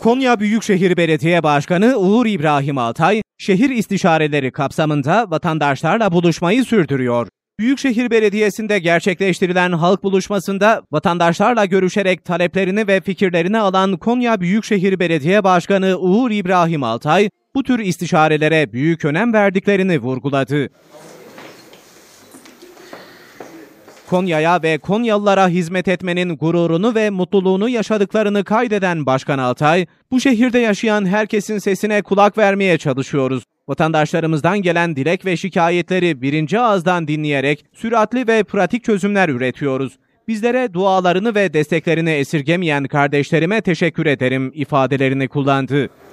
Konya Büyükşehir Belediye Başkanı Uğur İbrahim Altay, şehir istişareleri kapsamında vatandaşlarla buluşmayı sürdürüyor. Büyükşehir Belediyesi'nde gerçekleştirilen halk buluşmasında vatandaşlarla görüşerek taleplerini ve fikirlerini alan Konya Büyükşehir Belediye Başkanı Uğur İbrahim Altay, bu tür istişarelere büyük önem verdiklerini vurguladı. Konya'ya ve Konyalılara hizmet etmenin gururunu ve mutluluğunu yaşadıklarını kaydeden Başkan Altay, bu şehirde yaşayan herkesin sesine kulak vermeye çalışıyoruz. Vatandaşlarımızdan gelen dilek ve şikayetleri birinci ağızdan dinleyerek süratli ve pratik çözümler üretiyoruz. Bizlere dualarını ve desteklerini esirgemeyen kardeşlerime teşekkür ederim ifadelerini kullandı.